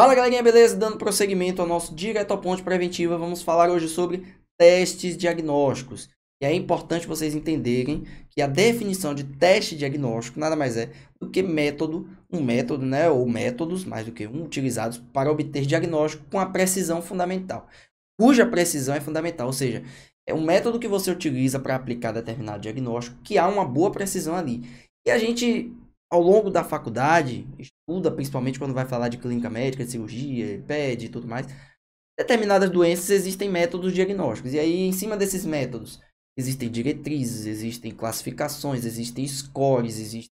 Fala galerinha, beleza? Dando prosseguimento ao nosso Direto ao Ponte Preventiva, vamos falar hoje sobre testes diagnósticos. E é importante vocês entenderem que a definição de teste diagnóstico nada mais é do que método, um método, né, ou métodos, mais do que um, utilizados para obter diagnóstico com a precisão fundamental, cuja precisão é fundamental, ou seja, é um método que você utiliza para aplicar determinado diagnóstico que há uma boa precisão ali. E a gente ao longo da faculdade, estuda principalmente quando vai falar de clínica médica, de cirurgia, PED e tudo mais, determinadas doenças existem métodos diagnósticos. E aí, em cima desses métodos, existem diretrizes, existem classificações, existem scores, existem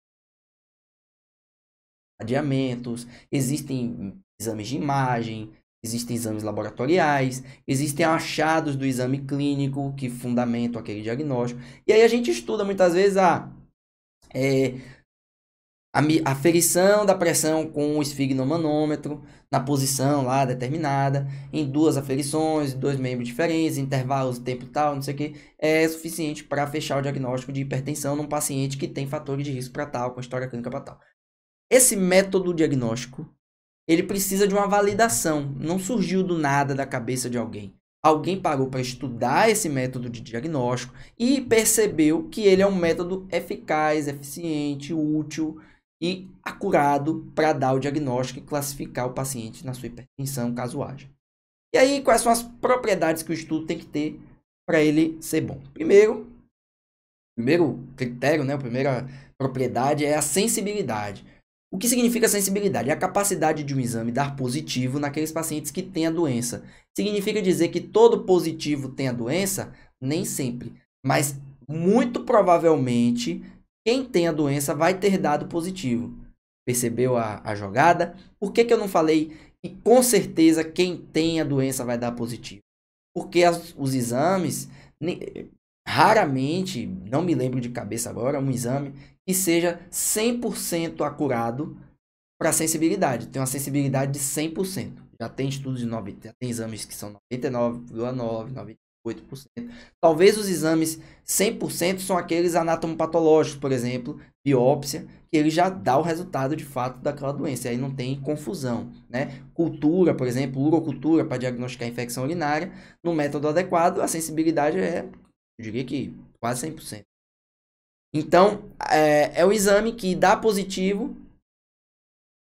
adiamentos, existem exames de imagem, existem exames laboratoriais, existem achados do exame clínico que fundamentam aquele diagnóstico. E aí a gente estuda muitas vezes a. Ah, é, a aferição da pressão com o esfignomanômetro na posição lá determinada, em duas aferições, dois membros diferentes, intervalos, tempo tal, não sei o que, é suficiente para fechar o diagnóstico de hipertensão num paciente que tem fatores de risco para tal, com história clínica para tal. Esse método diagnóstico, ele precisa de uma validação, não surgiu do nada da cabeça de alguém. Alguém parou para estudar esse método de diagnóstico e percebeu que ele é um método eficaz, eficiente, útil, e acurado para dar o diagnóstico e classificar o paciente na sua hipertensão, caso haja. E aí, quais são as propriedades que o estudo tem que ter para ele ser bom? Primeiro, primeiro critério, né, a primeira propriedade é a sensibilidade. O que significa sensibilidade? É a capacidade de um exame dar positivo naqueles pacientes que têm a doença. Significa dizer que todo positivo tem a doença? Nem sempre, mas muito provavelmente quem tem a doença vai ter dado positivo. Percebeu a, a jogada? Por que, que eu não falei que com certeza quem tem a doença vai dar positivo? Porque as, os exames, raramente, não me lembro de cabeça agora, um exame que seja 100% acurado para sensibilidade. Tem uma sensibilidade de 100%. Já tem estudos de 90, já tem exames que são 99,9, 8%. Talvez os exames 100% são aqueles anatomopatológicos, por exemplo, biópsia, que ele já dá o resultado de fato daquela doença, aí não tem confusão, né? Cultura, por exemplo, urocultura para diagnosticar infecção urinária, no método adequado, a sensibilidade é, eu diria que quase 100%. Então, é, é o exame que dá positivo,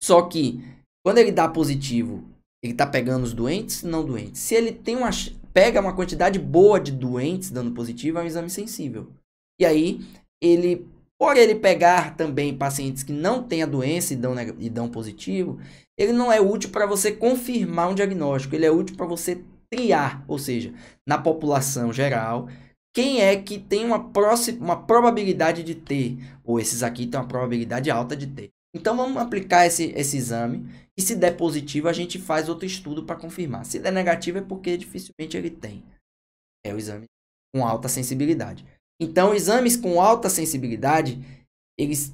só que quando ele dá positivo ele tá pegando os doentes, não doentes. Se ele tem uma pega uma quantidade boa de doentes dando positivo, é um exame sensível. E aí ele por ele pegar também pacientes que não têm a doença e dão, e dão positivo, ele não é útil para você confirmar um diagnóstico, ele é útil para você triar, ou seja, na população geral, quem é que tem uma, próxima, uma probabilidade de ter, ou esses aqui têm uma probabilidade alta de ter. Então vamos aplicar esse, esse exame e se der positivo a gente faz outro estudo para confirmar. Se der negativo é porque dificilmente ele tem. É o exame com alta sensibilidade. Então exames com alta sensibilidade eles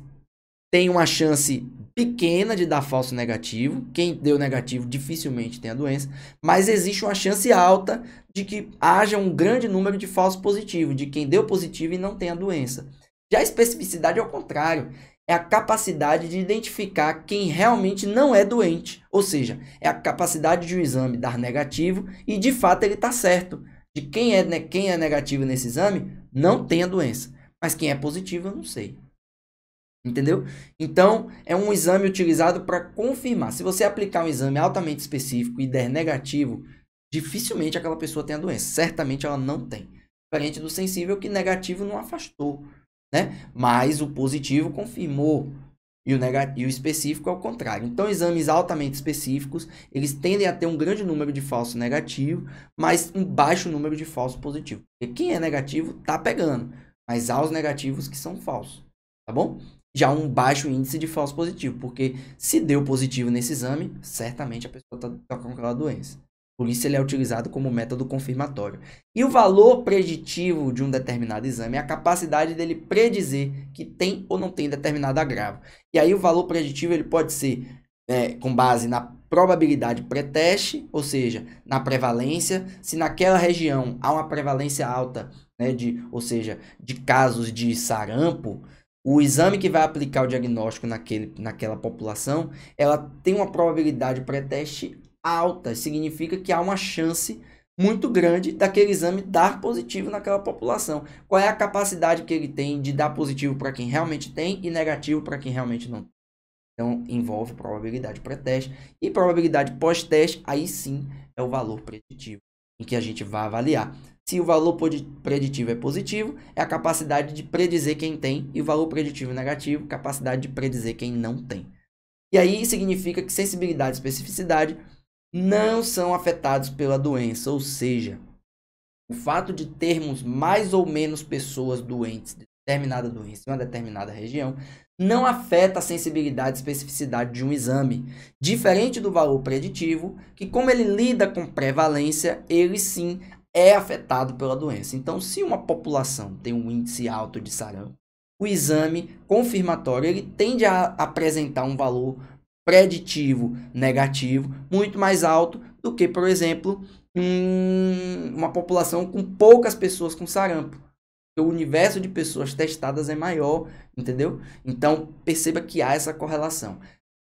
têm uma chance pequena de dar falso negativo. Quem deu negativo dificilmente tem a doença, mas existe uma chance alta de que haja um grande número de falso positivo, de quem deu positivo e não tem a doença. Já a especificidade é o contrário é a capacidade de identificar quem realmente não é doente, ou seja, é a capacidade de um exame dar negativo e de fato ele está certo. De quem é, né, quem é negativo nesse exame não tem a doença, mas quem é positivo eu não sei. Entendeu? Então, é um exame utilizado para confirmar. Se você aplicar um exame altamente específico e der negativo, dificilmente aquela pessoa tem a doença. Certamente ela não tem. Diferente do sensível, que negativo não afastou né? Mas o positivo confirmou e o, negativo, e o específico é o contrário. Então, exames altamente específicos, eles tendem a ter um grande número de falso negativo, mas um baixo número de falso positivo. Porque quem é negativo tá pegando, mas há os negativos que são falsos, tá bom? Já um baixo índice de falso positivo, porque se deu positivo nesse exame, certamente a pessoa está tá com aquela doença. Por isso ele é utilizado como método confirmatório. E o valor preditivo de um determinado exame é a capacidade dele predizer que tem ou não tem determinado agravo. E aí o valor preditivo ele pode ser é, com base na probabilidade pré-teste, ou seja, na prevalência, se naquela região há uma prevalência alta, né, de, ou seja, de casos de sarampo, o exame que vai aplicar o diagnóstico naquele, naquela população, ela tem uma probabilidade pré-teste alta, significa que há uma chance muito grande daquele exame dar positivo naquela população. Qual é a capacidade que ele tem de dar positivo para quem realmente tem e negativo para quem realmente não tem? Então, envolve probabilidade pré-teste e probabilidade pós-teste, aí sim é o valor preditivo em que a gente vai avaliar. Se o valor preditivo é positivo, é a capacidade de predizer quem tem, e o valor preditivo é negativo, capacidade de predizer quem não tem. E aí significa que sensibilidade e especificidade não são afetados pela doença, ou seja, o fato de termos mais ou menos pessoas doentes de determinada doença em uma determinada região não afeta a sensibilidade e especificidade de um exame, diferente do valor preditivo, que como ele lida com prevalência, ele sim é afetado pela doença. Então, se uma população tem um índice alto de sarampo, o exame confirmatório ele tende a apresentar um valor preditivo negativo muito mais alto do que, por exemplo, um, uma população com poucas pessoas com sarampo. O universo de pessoas testadas é maior, entendeu? Então, perceba que há essa correlação.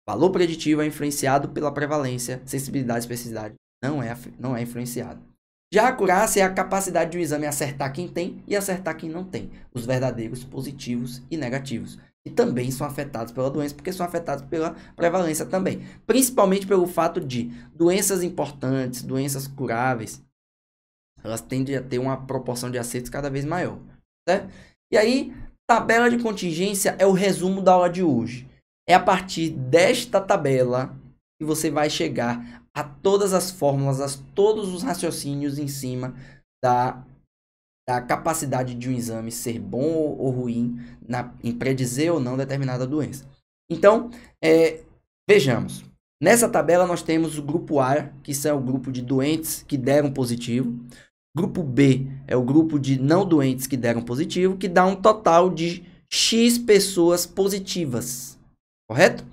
Valor preditivo é influenciado pela prevalência, sensibilidade e especificidade. Não é, não é influenciado. Já a acurácia é a capacidade de um exame acertar quem tem e acertar quem não tem, os verdadeiros positivos e negativos e também são afetados pela doença, porque são afetados pela prevalência também. Principalmente pelo fato de doenças importantes, doenças curáveis, elas tendem a ter uma proporção de acertos cada vez maior. Certo? E aí, tabela de contingência é o resumo da aula de hoje. É a partir desta tabela que você vai chegar a todas as fórmulas, a todos os raciocínios em cima da da capacidade de um exame ser bom ou ruim na, em predizer ou não determinada doença. Então, é, vejamos. Nessa tabela nós temos o grupo A, que são é o grupo de doentes que deram positivo. Grupo B é o grupo de não doentes que deram positivo, que dá um total de X pessoas positivas. Correto?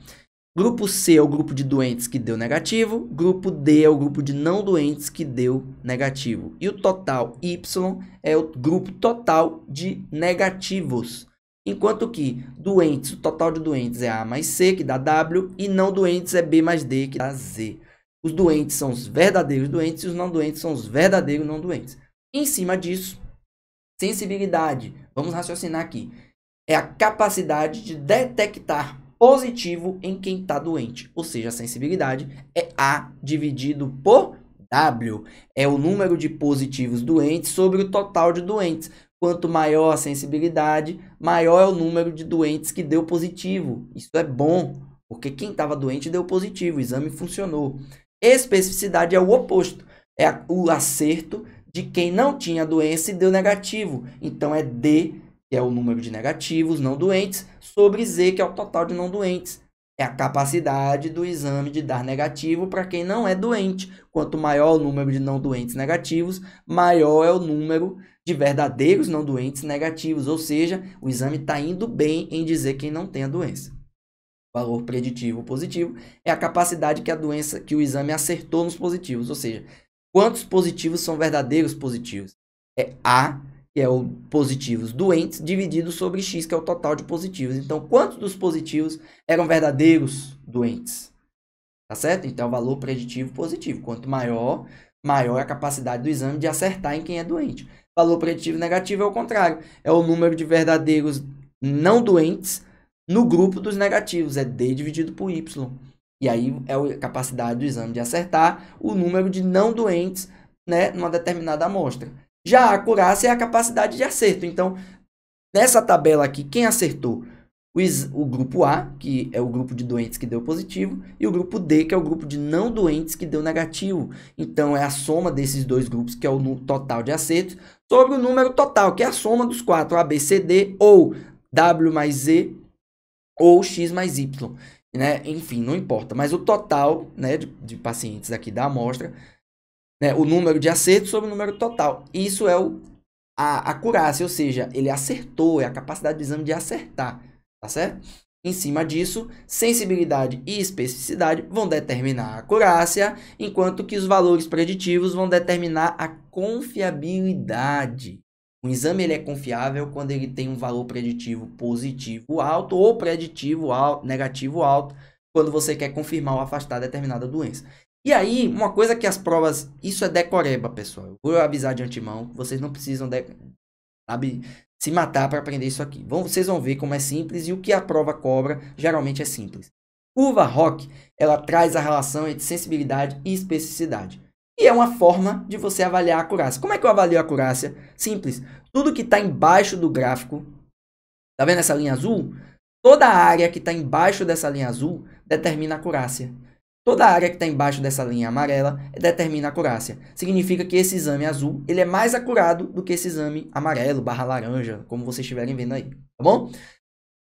Grupo C é o grupo de doentes que deu negativo, grupo D é o grupo de não doentes que deu negativo. E o total Y é o grupo total de negativos. Enquanto que doentes, o total de doentes é A mais C, que dá W, e não doentes é B mais D, que dá Z. Os doentes são os verdadeiros doentes e os não doentes são os verdadeiros não doentes. Em cima disso, sensibilidade, vamos raciocinar aqui, é a capacidade de detectar positivo em quem está doente. Ou seja, a sensibilidade é A dividido por W. É o número de positivos doentes sobre o total de doentes. Quanto maior a sensibilidade, maior é o número de doentes que deu positivo. Isso é bom, porque quem estava doente deu positivo, o exame funcionou. Especificidade é o oposto, é o acerto de quem não tinha doença e deu negativo. Então é D, que é o número de negativos não doentes, sobre Z, que é o total de não doentes. É a capacidade do exame de dar negativo para quem não é doente. Quanto maior o número de não doentes negativos, maior é o número de verdadeiros não doentes negativos. Ou seja, o exame está indo bem em dizer quem não tem a doença. valor preditivo positivo é a capacidade que a doença, que o exame acertou nos positivos. Ou seja, quantos positivos são verdadeiros positivos? É A que é o positivos doentes, dividido sobre x, que é o total de positivos. Então, quantos dos positivos eram verdadeiros doentes? Tá certo? Então, é valor preditivo positivo. Quanto maior, maior é a capacidade do exame de acertar em quem é doente. Valor preditivo negativo é o contrário. É o número de verdadeiros não doentes no grupo dos negativos. É D dividido por Y. E aí é a capacidade do exame de acertar o número de não doentes né, numa determinada amostra. Já a acurácia é a capacidade de acerto. Então, nessa tabela aqui, quem acertou? O, o grupo A, que é o grupo de doentes que deu positivo, e o grupo D, que é o grupo de não doentes que deu negativo. Então, é a soma desses dois grupos, que é o total de acertos, sobre o número total, que é a soma dos quatro, ABCD ou W mais Z, ou X mais Y. Né? Enfim, não importa. Mas o total né, de, de pacientes aqui da amostra né, o número de acertos sobre o número total. Isso é o, a acurácia, ou seja, ele acertou, é a capacidade do exame de acertar, tá certo? Em cima disso, sensibilidade e especificidade vão determinar a acurácia, enquanto que os valores preditivos vão determinar a confiabilidade. O exame ele é confiável quando ele tem um valor preditivo positivo alto ou preditivo alto, negativo alto, quando você quer confirmar ou afastar determinada doença. E aí, uma coisa que as provas. Isso é decoreba, pessoal. vou avisar de antemão. Vocês não precisam de, sabe, se matar para aprender isso aqui. Vão, vocês vão ver como é simples e o que a prova cobra geralmente é simples. Curva Rock, ela traz a relação entre sensibilidade e especificidade. E é uma forma de você avaliar a acurácia. Como é que eu avalio a acurácia? Simples. Tudo que está embaixo do gráfico, tá vendo essa linha azul? Toda a área que está embaixo dessa linha azul determina a acurácia. Toda a área que está embaixo dessa linha amarela determina a acurácia. Significa que esse exame azul ele é mais acurado do que esse exame amarelo barra laranja, como vocês estiverem vendo aí, tá bom?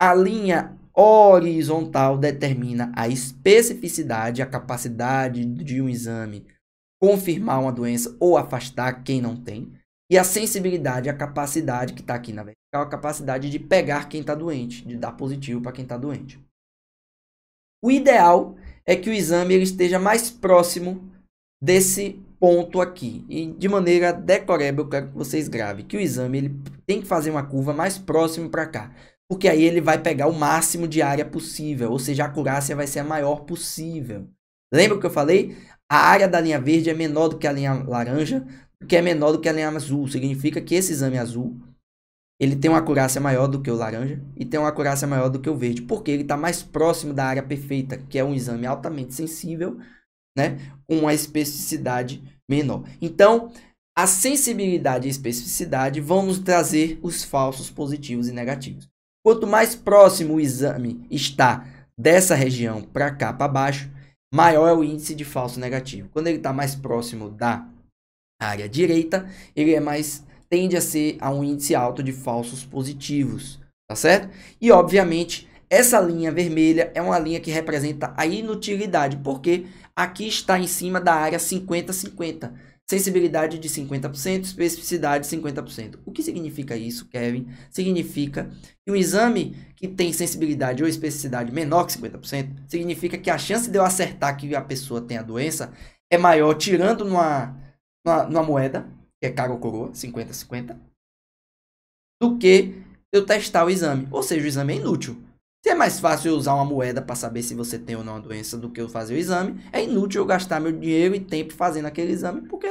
A linha horizontal determina a especificidade, a capacidade de um exame confirmar uma doença ou afastar quem não tem. E a sensibilidade, a capacidade que está aqui na vertical, a capacidade de pegar quem está doente, de dar positivo para quem está doente. O ideal é que o exame ele esteja mais próximo desse ponto aqui. E de maneira decorada, eu quero que vocês gravem que o exame ele tem que fazer uma curva mais próximo para cá. Porque aí ele vai pegar o máximo de área possível, ou seja, a acurácia vai ser a maior possível. Lembra que eu falei? A área da linha verde é menor do que a linha laranja, que é menor do que a linha azul. Significa que esse exame azul ele tem uma acurácia maior do que o laranja e tem uma acurácia maior do que o verde, porque ele está mais próximo da área perfeita, que é um exame altamente sensível, né? Uma especificidade menor. Então, a sensibilidade e a especificidade vão nos trazer os falsos positivos e negativos. Quanto mais próximo o exame está dessa região para cá para baixo, maior é o índice de falso negativo. Quando ele está mais próximo da área direita, ele é mais tende a ser a um índice alto de falsos positivos, tá certo? E obviamente essa linha vermelha é uma linha que representa a inutilidade, porque aqui está em cima da área 50-50. Sensibilidade de 50%, especificidade de 50%. O que significa isso, Kevin? Significa que um exame que tem sensibilidade ou especificidade menor que 50%, significa que a chance de eu acertar que a pessoa tem a doença é maior tirando numa, numa, numa moeda, que é cara ou coroa, 50-50, do que eu testar o exame. Ou seja, o exame é inútil. Se é mais fácil eu usar uma moeda para saber se você tem ou não a doença do que eu fazer o exame, é inútil eu gastar meu dinheiro e tempo fazendo aquele exame, porque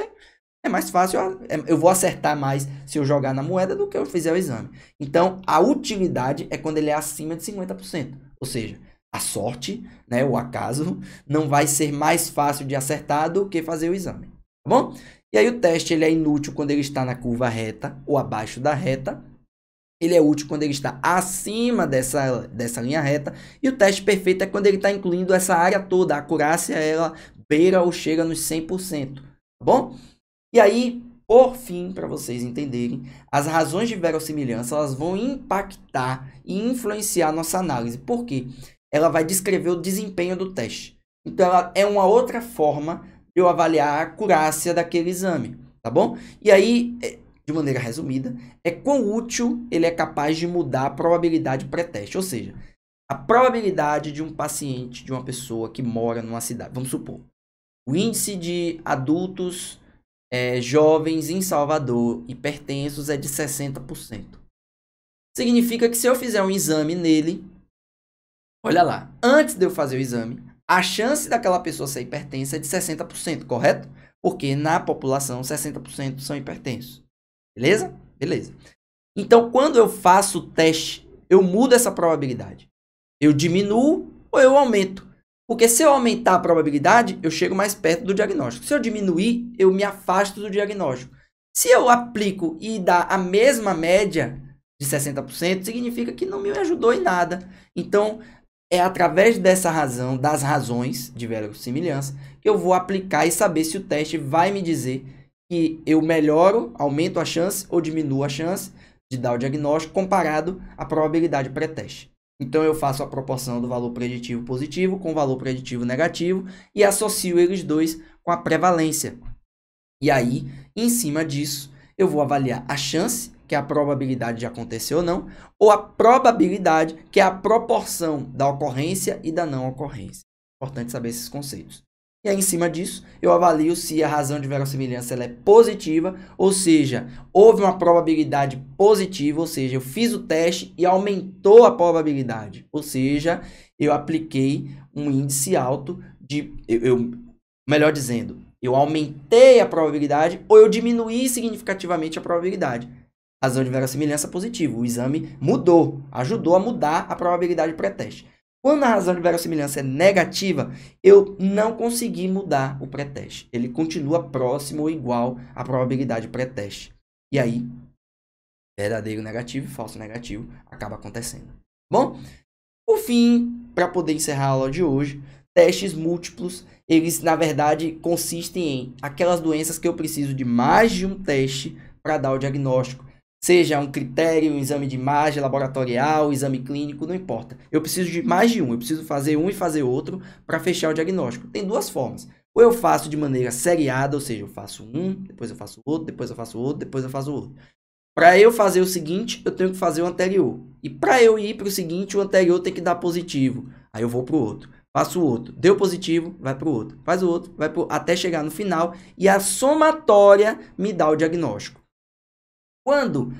é mais fácil, é, eu vou acertar mais se eu jogar na moeda do que eu fizer o exame. Então, a utilidade é quando ele é acima de 50%. Ou seja, a sorte, né, o acaso, não vai ser mais fácil de acertar do que fazer o exame. Tá bom? E aí o teste ele é inútil quando ele está na curva reta ou abaixo da reta. Ele é útil quando ele está acima dessa, dessa linha reta. E o teste perfeito é quando ele está incluindo essa área toda. A acurácia ela beira ou chega nos 100%. Tá bom? E aí, por fim, para vocês entenderem, as razões de verossimilhança elas vão impactar e influenciar a nossa análise. Por quê? Ela vai descrever o desempenho do teste. Então, ela é uma outra forma eu avaliar a acurácia daquele exame, tá bom? E aí, é, de maneira resumida, é quão útil ele é capaz de mudar a probabilidade pré-teste, ou seja, a probabilidade de um paciente, de uma pessoa que mora numa cidade, vamos supor, o índice de adultos é, jovens em Salvador hipertensos é de 60%. Significa que se eu fizer um exame nele, olha lá, antes de eu fazer o exame, a chance daquela pessoa ser hipertensa é de 60%, correto? Porque na população 60% são hipertensos. Beleza? Beleza. Então, quando eu faço o teste, eu mudo essa probabilidade. Eu diminuo ou eu aumento. Porque se eu aumentar a probabilidade, eu chego mais perto do diagnóstico. Se eu diminuir, eu me afasto do diagnóstico. Se eu aplico e dá a mesma média de 60%, significa que não me ajudou em nada. Então, é através dessa razão, das razões de verossimilhança, que eu vou aplicar e saber se o teste vai me dizer que eu melhoro, aumento a chance ou diminuo a chance de dar o diagnóstico comparado à probabilidade pré-teste. Então eu faço a proporção do valor preditivo positivo com o valor preditivo negativo e associo eles dois com a prevalência. E aí, em cima disso, eu vou avaliar a chance que é a probabilidade de acontecer ou não, ou a probabilidade, que é a proporção da ocorrência e da não ocorrência. Importante saber esses conceitos. E aí, em cima disso, eu avalio se a razão de verossimilhança ela é positiva, ou seja, houve uma probabilidade positiva, ou seja, eu fiz o teste e aumentou a probabilidade, ou seja, eu apliquei um índice alto de. Eu, eu, melhor dizendo, eu aumentei a probabilidade ou eu diminuí significativamente a probabilidade razão de verossimilhança positiva, O exame mudou, ajudou a mudar a probabilidade pré-teste. Quando a razão de verossimilhança é negativa, eu não consegui mudar o pré-teste. Ele continua próximo ou igual à probabilidade pré-teste. E aí, verdadeiro negativo e falso negativo acaba acontecendo. Bom, por fim, para poder encerrar a aula de hoje, testes múltiplos, eles na verdade consistem em aquelas doenças que eu preciso de mais de um teste para dar o diagnóstico. Seja um critério, um exame de imagem laboratorial, exame clínico, não importa. Eu preciso de mais de um, eu preciso fazer um e fazer outro para fechar o diagnóstico. Tem duas formas. Ou eu faço de maneira seriada, ou seja, eu faço um, depois eu faço outro, depois eu faço outro, depois eu faço outro. Para eu fazer o seguinte, eu tenho que fazer o anterior. E para eu ir para o seguinte, o anterior tem que dar positivo. Aí eu vou para o outro. Faço o outro. Deu positivo, vai para o outro. Faz o outro, vai pro... até chegar no final. E a somatória me dá o diagnóstico. Quando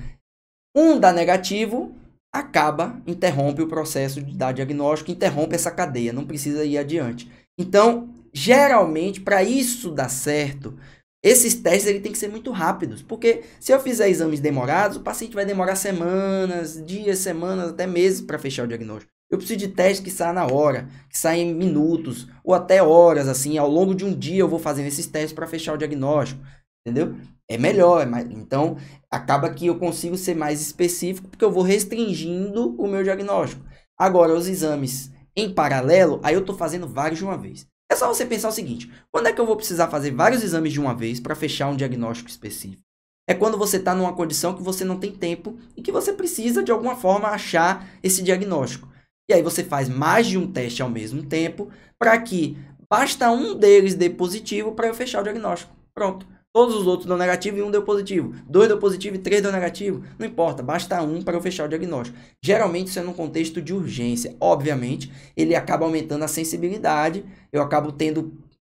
um dá negativo, acaba, interrompe o processo de dar diagnóstico, interrompe essa cadeia, não precisa ir adiante. Então, geralmente, para isso dar certo, esses testes ele tem que ser muito rápidos, porque se eu fizer exames demorados, o paciente vai demorar semanas, dias, semanas, até meses para fechar o diagnóstico. Eu preciso de testes que saem na hora, que saem em minutos ou até horas, assim, ao longo de um dia eu vou fazendo esses testes para fechar o diagnóstico entendeu? É melhor, é mais... então acaba que eu consigo ser mais específico porque eu vou restringindo o meu diagnóstico. Agora, os exames em paralelo, aí eu estou fazendo vários de uma vez. É só você pensar o seguinte: quando é que eu vou precisar fazer vários exames de uma vez para fechar um diagnóstico específico? É quando você está numa condição que você não tem tempo e que você precisa de alguma forma achar esse diagnóstico. E aí você faz mais de um teste ao mesmo tempo para que basta um deles dê positivo para eu fechar o diagnóstico. Pronto. Todos os outros deu negativo e um deu positivo. Dois deu positivo e três deu negativo. Não importa, basta um para eu fechar o diagnóstico. Geralmente isso é num contexto de urgência. Obviamente, ele acaba aumentando a sensibilidade. Eu acabo tendo,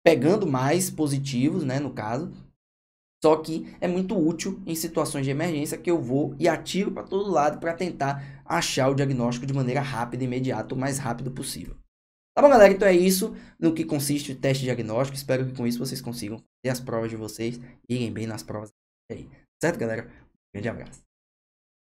pegando mais positivos, né, no caso. Só que é muito útil em situações de emergência que eu vou e atiro para todo lado para tentar achar o diagnóstico de maneira rápida, imediata, o mais rápido possível. Tá bom, galera? Então é isso no que consiste o teste diagnóstico. Espero que com isso vocês consigam fazer as provas de vocês e irem bem nas provas aí. Certo, galera? Um grande abraço.